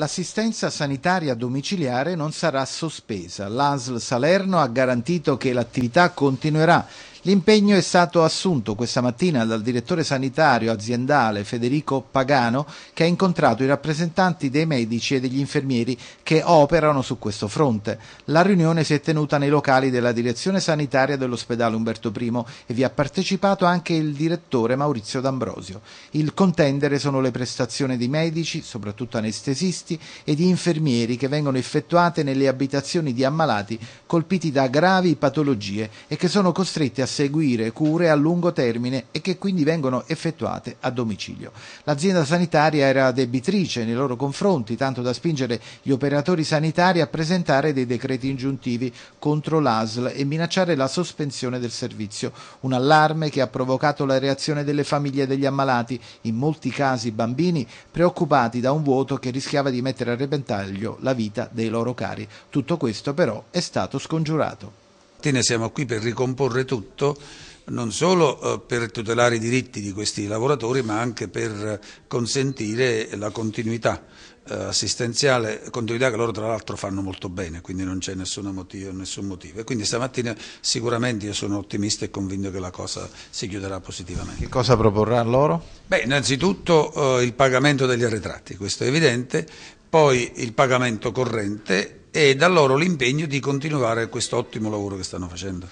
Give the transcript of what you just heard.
L'assistenza sanitaria domiciliare non sarà sospesa. L'ASL Salerno ha garantito che l'attività continuerà L'impegno è stato assunto questa mattina dal direttore sanitario aziendale Federico Pagano che ha incontrato i rappresentanti dei medici e degli infermieri che operano su questo fronte. La riunione si è tenuta nei locali della direzione sanitaria dell'ospedale Umberto I e vi ha partecipato anche il direttore Maurizio D'Ambrosio. Il contendere sono le prestazioni di medici, soprattutto anestesisti, e di infermieri che vengono effettuate nelle abitazioni di ammalati colpiti da gravi patologie e che sono costretti a seguire cure a lungo termine e che quindi vengono effettuate a domicilio. L'azienda sanitaria era debitrice nei loro confronti, tanto da spingere gli operatori sanitari a presentare dei decreti ingiuntivi contro l'ASL e minacciare la sospensione del servizio, un allarme che ha provocato la reazione delle famiglie degli ammalati, in molti casi bambini, preoccupati da un vuoto che rischiava di mettere a repentaglio la vita dei loro cari. Tutto questo però è stato scongiurato. Stamattina siamo qui per ricomporre tutto non solo eh, per tutelare i diritti di questi lavoratori ma anche per consentire la continuità eh, assistenziale, continuità che loro tra l'altro fanno molto bene, quindi non c'è nessun motivo, nessun motivo. E quindi stamattina sicuramente io sono ottimista e convinto che la cosa si chiuderà positivamente. Che cosa proporrà loro? Beh, innanzitutto eh, il pagamento degli arretrati, questo è evidente, poi il pagamento corrente e da loro l'impegno di continuare questo ottimo lavoro che stanno facendo.